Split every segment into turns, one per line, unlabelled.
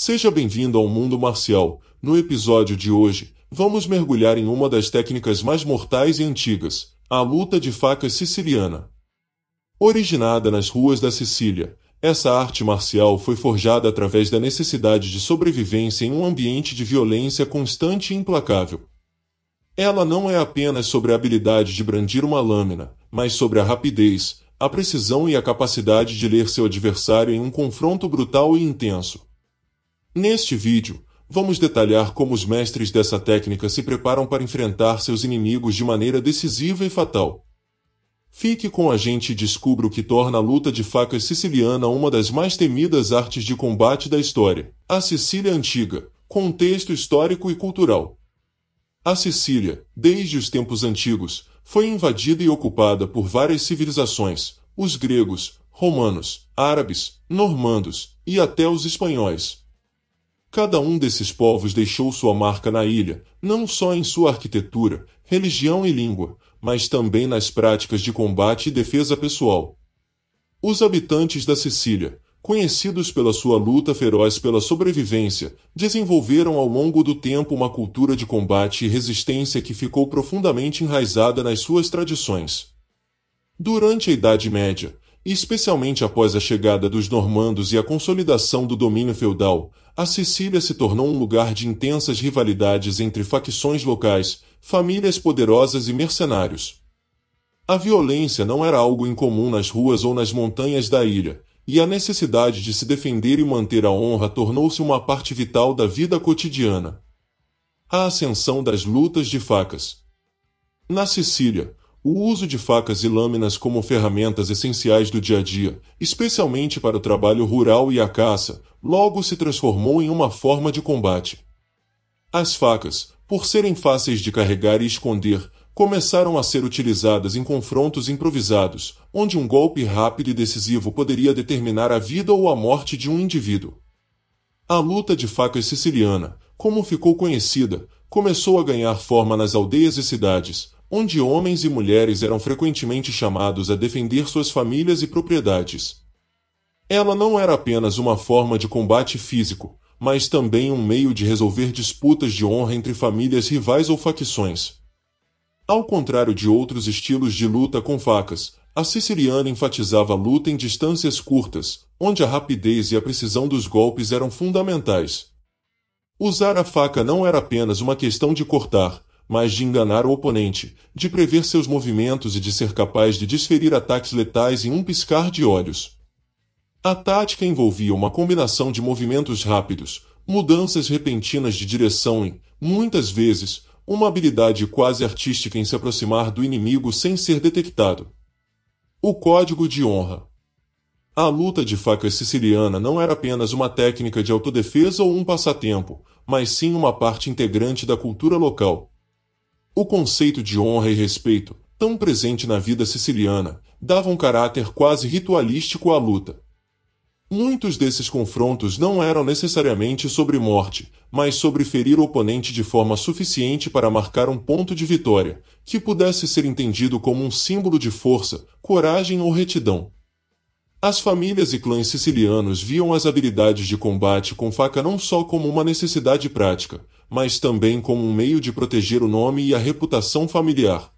Seja bem-vindo ao mundo marcial. No episódio de hoje, vamos mergulhar em uma das técnicas mais mortais e antigas, a luta de facas siciliana. Originada nas ruas da Sicília, essa arte marcial foi forjada através da necessidade de sobrevivência em um ambiente de violência constante e implacável. Ela não é apenas sobre a habilidade de brandir uma lâmina, mas sobre a rapidez, a precisão e a capacidade de ler seu adversário em um confronto brutal e intenso. Neste vídeo, vamos detalhar como os mestres dessa técnica se preparam para enfrentar seus inimigos de maneira decisiva e fatal. Fique com a gente e descubra o que torna a luta de facas siciliana uma das mais temidas artes de combate da história. A Sicília Antiga Contexto Histórico e Cultural A Sicília, desde os tempos antigos, foi invadida e ocupada por várias civilizações, os gregos, romanos, árabes, normandos e até os espanhóis. Cada um desses povos deixou sua marca na ilha, não só em sua arquitetura, religião e língua, mas também nas práticas de combate e defesa pessoal. Os habitantes da Sicília, conhecidos pela sua luta feroz pela sobrevivência, desenvolveram ao longo do tempo uma cultura de combate e resistência que ficou profundamente enraizada nas suas tradições. Durante a Idade Média, especialmente após a chegada dos normandos e a consolidação do domínio feudal, a Sicília se tornou um lugar de intensas rivalidades entre facções locais, famílias poderosas e mercenários. A violência não era algo incomum nas ruas ou nas montanhas da ilha, e a necessidade de se defender e manter a honra tornou-se uma parte vital da vida cotidiana. A ascensão das lutas de facas. Na Sicília, o uso de facas e lâminas como ferramentas essenciais do dia a dia, especialmente para o trabalho rural e a caça, logo se transformou em uma forma de combate. As facas, por serem fáceis de carregar e esconder, começaram a ser utilizadas em confrontos improvisados, onde um golpe rápido e decisivo poderia determinar a vida ou a morte de um indivíduo. A luta de facas siciliana, como ficou conhecida, começou a ganhar forma nas aldeias e cidades, onde homens e mulheres eram frequentemente chamados a defender suas famílias e propriedades. Ela não era apenas uma forma de combate físico, mas também um meio de resolver disputas de honra entre famílias rivais ou facções. Ao contrário de outros estilos de luta com facas, a siciliana enfatizava a luta em distâncias curtas, onde a rapidez e a precisão dos golpes eram fundamentais. Usar a faca não era apenas uma questão de cortar, mas de enganar o oponente, de prever seus movimentos e de ser capaz de desferir ataques letais em um piscar de olhos. A tática envolvia uma combinação de movimentos rápidos, mudanças repentinas de direção e, muitas vezes, uma habilidade quase artística em se aproximar do inimigo sem ser detectado. O código de honra. A luta de facas siciliana não era apenas uma técnica de autodefesa ou um passatempo, mas sim uma parte integrante da cultura local. O conceito de honra e respeito, tão presente na vida siciliana, dava um caráter quase ritualístico à luta. Muitos desses confrontos não eram necessariamente sobre morte, mas sobre ferir o oponente de forma suficiente para marcar um ponto de vitória, que pudesse ser entendido como um símbolo de força, coragem ou retidão. As famílias e clãs sicilianos viam as habilidades de combate com faca não só como uma necessidade prática, mas também como um meio de proteger o nome e a reputação familiar.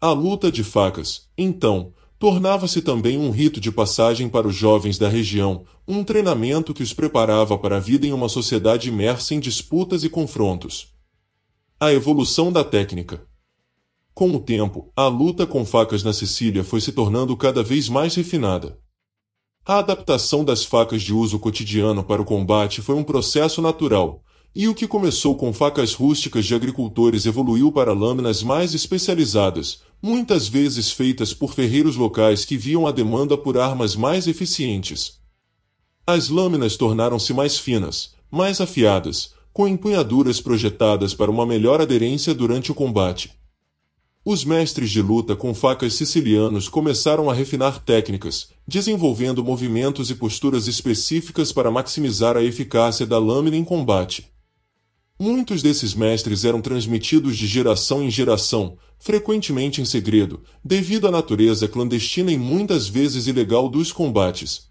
A luta de facas, então, tornava-se também um rito de passagem para os jovens da região, um treinamento que os preparava para a vida em uma sociedade imersa em disputas e confrontos. A evolução da técnica. Com o tempo, a luta com facas na Sicília foi se tornando cada vez mais refinada. A adaptação das facas de uso cotidiano para o combate foi um processo natural, e o que começou com facas rústicas de agricultores evoluiu para lâminas mais especializadas, muitas vezes feitas por ferreiros locais que viam a demanda por armas mais eficientes. As lâminas tornaram-se mais finas, mais afiadas, com empunhaduras projetadas para uma melhor aderência durante o combate. Os mestres de luta com facas sicilianos começaram a refinar técnicas, desenvolvendo movimentos e posturas específicas para maximizar a eficácia da lâmina em combate. Muitos desses mestres eram transmitidos de geração em geração, frequentemente em segredo, devido à natureza clandestina e muitas vezes ilegal dos combates.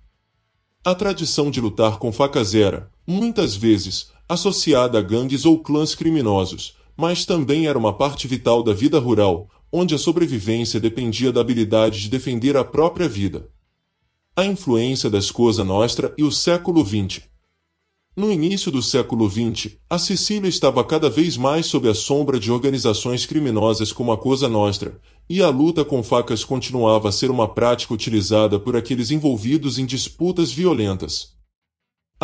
A tradição de lutar com facas era, muitas vezes, associada a gangues ou clãs criminosos, mas também era uma parte vital da vida rural, onde a sobrevivência dependia da habilidade de defender a própria vida. A influência da Escosa Nostra e o século XX. No início do século XX, a Sicília estava cada vez mais sob a sombra de organizações criminosas como a Cosa Nostra, e a luta com facas continuava a ser uma prática utilizada por aqueles envolvidos em disputas violentas.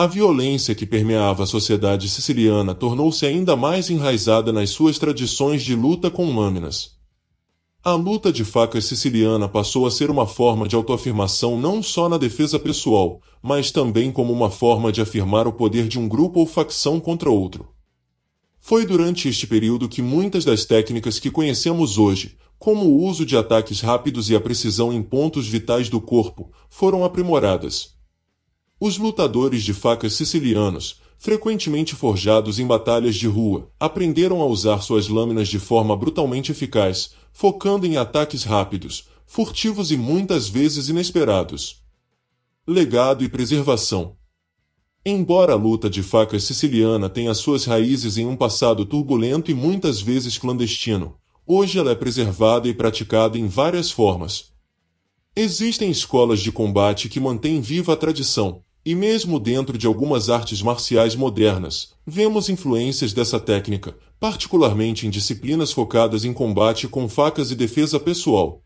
A violência que permeava a sociedade siciliana tornou-se ainda mais enraizada nas suas tradições de luta com lâminas. A luta de facas siciliana passou a ser uma forma de autoafirmação não só na defesa pessoal, mas também como uma forma de afirmar o poder de um grupo ou facção contra outro. Foi durante este período que muitas das técnicas que conhecemos hoje, como o uso de ataques rápidos e a precisão em pontos vitais do corpo, foram aprimoradas. Os lutadores de facas sicilianos, frequentemente forjados em batalhas de rua, aprenderam a usar suas lâminas de forma brutalmente eficaz, focando em ataques rápidos, furtivos e muitas vezes inesperados. Legado e preservação. Embora a luta de facas siciliana tenha suas raízes em um passado turbulento e muitas vezes clandestino, hoje ela é preservada e praticada em várias formas. Existem escolas de combate que mantêm viva a tradição, e mesmo dentro de algumas artes marciais modernas, vemos influências dessa técnica, particularmente em disciplinas focadas em combate com facas e defesa pessoal.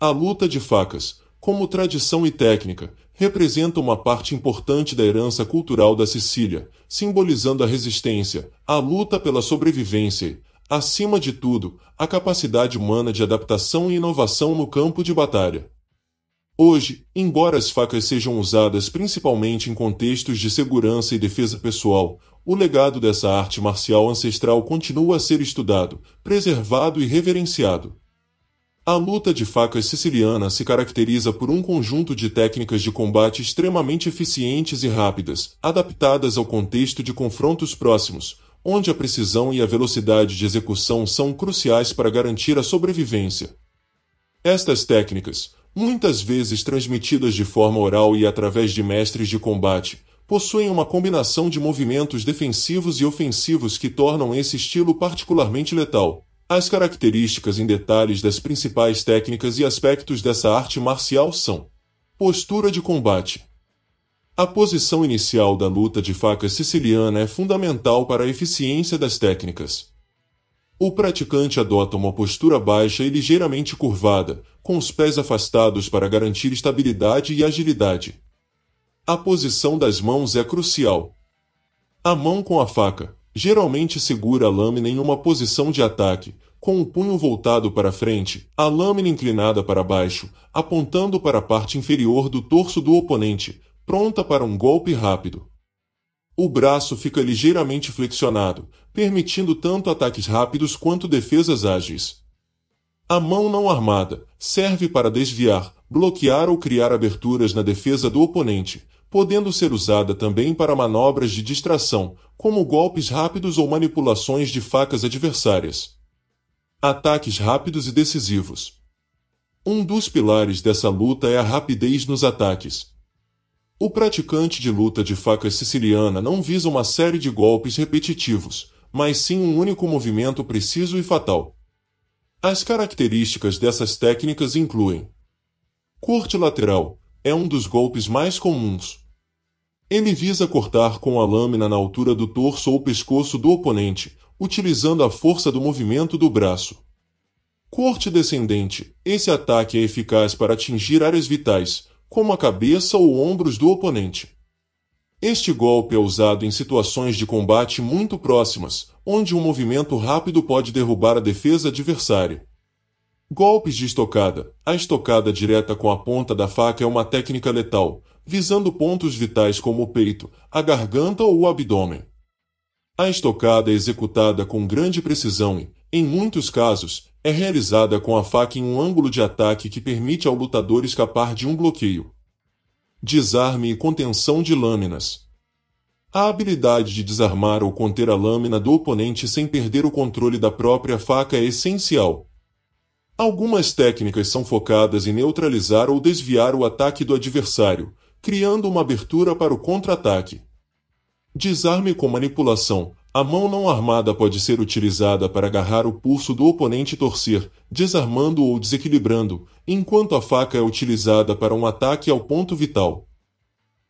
A luta de facas, como tradição e técnica, representa uma parte importante da herança cultural da Sicília, simbolizando a resistência, a luta pela sobrevivência e, acima de tudo, a capacidade humana de adaptação e inovação no campo de batalha. Hoje, embora as facas sejam usadas principalmente em contextos de segurança e defesa pessoal, o legado dessa arte marcial ancestral continua a ser estudado, preservado e reverenciado. A luta de facas siciliana se caracteriza por um conjunto de técnicas de combate extremamente eficientes e rápidas, adaptadas ao contexto de confrontos próximos, onde a precisão e a velocidade de execução são cruciais para garantir a sobrevivência. Estas técnicas, muitas vezes transmitidas de forma oral e através de mestres de combate, possuem uma combinação de movimentos defensivos e ofensivos que tornam esse estilo particularmente letal. As características em detalhes das principais técnicas e aspectos dessa arte marcial são: postura de combate. A posição inicial da luta de facas siciliana é fundamental para a eficiência das técnicas. O praticante adota uma postura baixa e ligeiramente curvada, com os pés afastados para garantir estabilidade e agilidade. A posição das mãos é crucial. A mão com a faca geralmente segura a lâmina em uma posição de ataque, com o punho voltado para frente, a lâmina inclinada para baixo, apontando para a parte inferior do torso do oponente, pronta para um golpe rápido. O braço fica ligeiramente flexionado, permitindo tanto ataques rápidos quanto defesas ágeis. A mão não armada serve para desviar, bloquear ou criar aberturas na defesa do oponente, podendo ser usada também para manobras de distração, como golpes rápidos ou manipulações de facas adversárias. Ataques rápidos e decisivos. Um dos pilares dessa luta é a rapidez nos ataques, o praticante de luta de facas siciliana não visa uma série de golpes repetitivos, mas sim um único movimento preciso e fatal. As características dessas técnicas incluem corte lateral é um dos golpes mais comuns. Ele visa cortar com a lâmina na altura do torso ou pescoço do oponente, utilizando a força do movimento do braço. Corte descendente. Esse ataque é eficaz para atingir áreas vitais, como a cabeça ou ombros do oponente. Este golpe é usado em situações de combate muito próximas, onde um movimento rápido pode derrubar a defesa adversária. Golpes de estocada. A estocada direta com a ponta da faca é uma técnica letal, visando pontos vitais como o peito, a garganta ou o abdômen. A estocada é executada com grande precisão e, em muitos casos, é realizada com a faca em um ângulo de ataque que permite ao lutador escapar de um bloqueio. Desarme e contenção de lâminas. A habilidade de desarmar ou conter a lâmina do oponente sem perder o controle da própria faca é essencial. Algumas técnicas são focadas em neutralizar ou desviar o ataque do adversário, criando uma abertura para o contra-ataque. Desarme com manipulação a mão não armada pode ser utilizada para agarrar o pulso do oponente e torcer, desarmando ou desequilibrando, enquanto a faca é utilizada para um ataque ao ponto vital.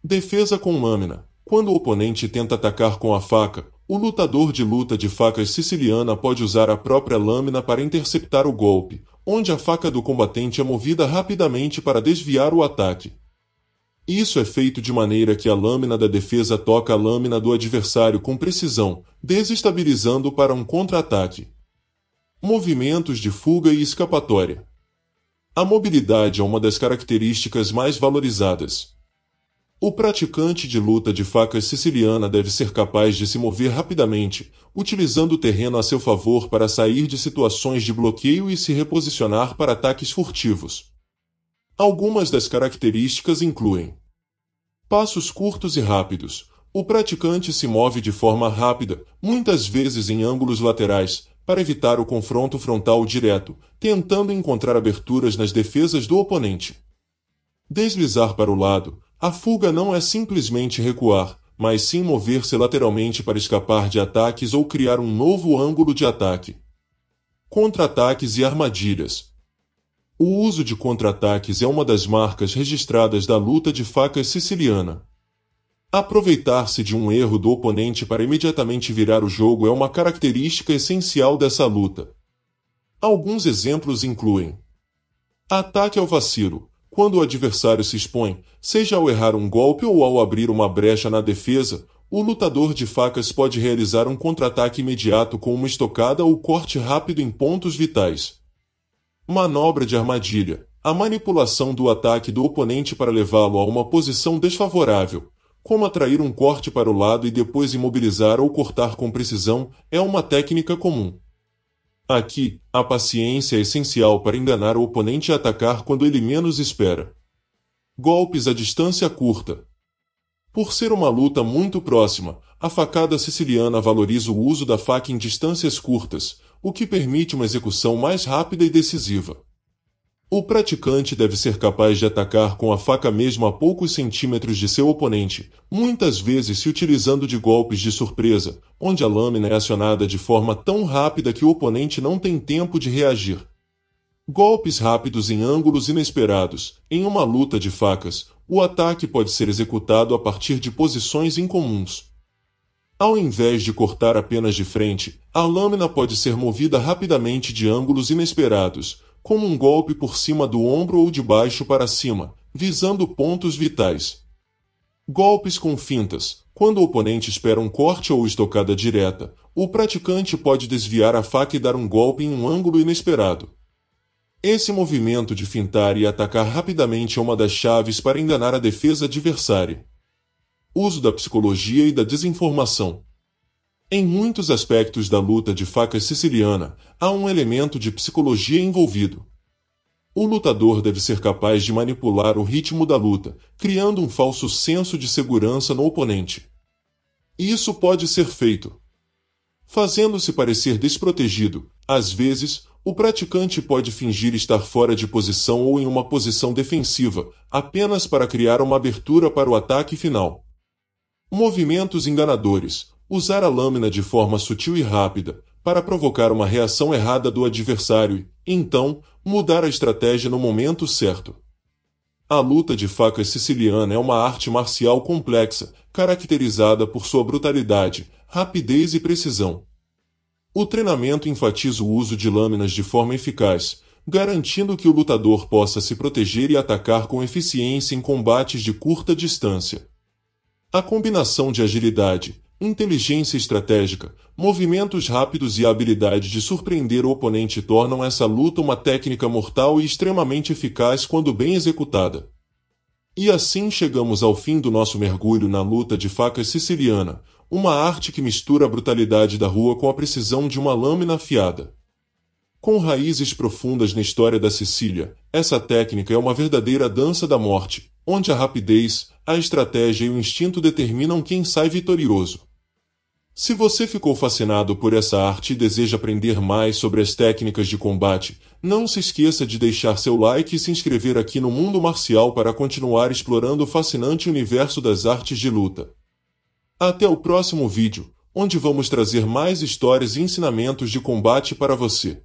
Defesa com lâmina. Quando o oponente tenta atacar com a faca, o lutador de luta de facas siciliana pode usar a própria lâmina para interceptar o golpe, onde a faca do combatente é movida rapidamente para desviar o ataque. Isso é feito de maneira que a lâmina da defesa toca a lâmina do adversário com precisão, desestabilizando para um contra-ataque. Movimentos de fuga e escapatória. A mobilidade é uma das características mais valorizadas. O praticante de luta de facas siciliana deve ser capaz de se mover rapidamente, utilizando o terreno a seu favor para sair de situações de bloqueio e se reposicionar para ataques furtivos. Algumas das características incluem Passos curtos e rápidos. O praticante se move de forma rápida, muitas vezes em ângulos laterais, para evitar o confronto frontal direto, tentando encontrar aberturas nas defesas do oponente. Deslizar para o lado. A fuga não é simplesmente recuar, mas sim mover-se lateralmente para escapar de ataques ou criar um novo ângulo de ataque. Contra-ataques e armadilhas. O uso de contra-ataques é uma das marcas registradas da luta de facas siciliana. Aproveitar-se de um erro do oponente para imediatamente virar o jogo é uma característica essencial dessa luta. Alguns exemplos incluem ataque ao vacilo, quando o adversário se expõe, seja ao errar um golpe ou ao abrir uma brecha na defesa, o lutador de facas pode realizar um contra-ataque imediato com uma estocada ou corte rápido em pontos vitais. Manobra de armadilha. A manipulação do ataque do oponente para levá-lo a uma posição desfavorável, como atrair um corte para o lado e depois imobilizar ou cortar com precisão, é uma técnica comum. Aqui, a paciência é essencial para enganar o oponente a atacar quando ele menos espera. Golpes à distância curta. Por ser uma luta muito próxima, a facada siciliana valoriza o uso da faca em distâncias curtas, o que permite uma execução mais rápida e decisiva. O praticante deve ser capaz de atacar com a faca mesmo a poucos centímetros de seu oponente, muitas vezes se utilizando de golpes de surpresa, onde a lâmina é acionada de forma tão rápida que o oponente não tem tempo de reagir. Golpes rápidos em ângulos inesperados, em uma luta de facas, o ataque pode ser executado a partir de posições incomuns, ao invés de cortar apenas de frente, a lâmina pode ser movida rapidamente de ângulos inesperados, como um golpe por cima do ombro ou de baixo para cima, visando pontos vitais. Golpes com fintas. Quando o oponente espera um corte ou estocada direta, o praticante pode desviar a faca e dar um golpe em um ângulo inesperado. Esse movimento de fintar e atacar rapidamente é uma das chaves para enganar a defesa adversária uso da psicologia e da desinformação. Em muitos aspectos da luta de facas siciliana, há um elemento de psicologia envolvido. O lutador deve ser capaz de manipular o ritmo da luta, criando um falso senso de segurança no oponente. Isso pode ser feito. Fazendo-se parecer desprotegido, às vezes, o praticante pode fingir estar fora de posição ou em uma posição defensiva, apenas para criar uma abertura para o ataque final. Movimentos enganadores. Usar a lâmina de forma sutil e rápida para provocar uma reação errada do adversário e, então, mudar a estratégia no momento certo. A luta de facas siciliana é uma arte marcial complexa, caracterizada por sua brutalidade, rapidez e precisão. O treinamento enfatiza o uso de lâminas de forma eficaz, garantindo que o lutador possa se proteger e atacar com eficiência em combates de curta distância. A combinação de agilidade, inteligência estratégica, movimentos rápidos e a habilidade de surpreender o oponente tornam essa luta uma técnica mortal e extremamente eficaz quando bem executada. E assim chegamos ao fim do nosso mergulho na luta de facas siciliana, uma arte que mistura a brutalidade da rua com a precisão de uma lâmina afiada. Com raízes profundas na história da Sicília, essa técnica é uma verdadeira dança da morte, onde a rapidez, a estratégia e o instinto determinam quem sai vitorioso. Se você ficou fascinado por essa arte e deseja aprender mais sobre as técnicas de combate, não se esqueça de deixar seu like e se inscrever aqui no Mundo Marcial para continuar explorando o fascinante universo das artes de luta. Até o próximo vídeo, onde vamos trazer mais histórias e ensinamentos de combate para você.